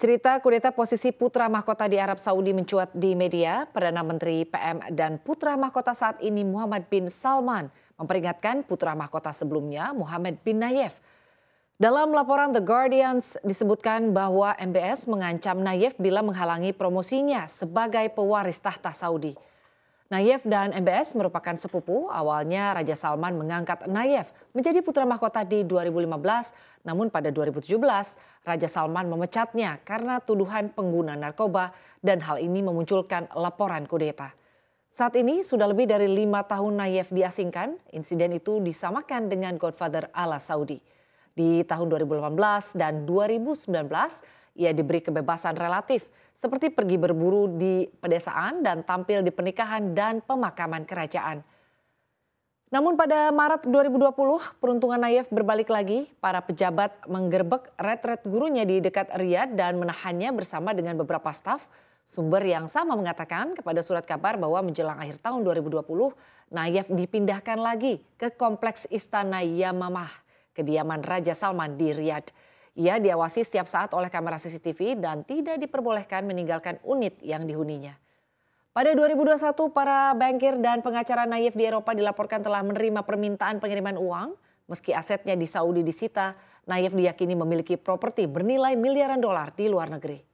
Cerita kudeta posisi putra mahkota di Arab Saudi mencuat di media. Perdana Menteri PM dan putra mahkota saat ini Muhammad bin Salman memperingatkan putra mahkota sebelumnya Muhammad bin Nayef. Dalam laporan The Guardians disebutkan bahwa MBS mengancam Nayef bila menghalangi promosinya sebagai pewaris tahta Saudi. Nayef dan MBS merupakan sepupu. Awalnya Raja Salman mengangkat Nayef menjadi putra mahkota di 2015, namun pada 2017 Raja Salman memecatnya karena tuduhan pengguna narkoba dan hal ini memunculkan laporan kudeta. Saat ini sudah lebih dari lima tahun Nayef diasingkan. Insiden itu disamakan dengan Godfather ala Saudi. Di tahun 2018 dan 2019, ia diberi kebebasan relatif seperti pergi berburu di pedesaan dan tampil di pernikahan dan pemakaman kerajaan. Namun pada Maret 2020, peruntungan Nayef berbalik lagi. Para pejabat menggerbek retret gurunya di dekat Riyadh dan menahannya bersama dengan beberapa staf. Sumber yang sama mengatakan kepada surat kabar bahwa menjelang akhir tahun 2020, Nayef dipindahkan lagi ke kompleks Istana Yamamah, kediaman Raja Salman di Riyadh. Ia diawasi setiap saat oleh kamera CCTV dan tidak diperbolehkan meninggalkan unit yang dihuninya. Pada 2021, para bankir dan pengacara naif di Eropa dilaporkan telah menerima permintaan pengiriman uang. Meski asetnya di Saudi disita, Naif diyakini memiliki properti bernilai miliaran dolar di luar negeri.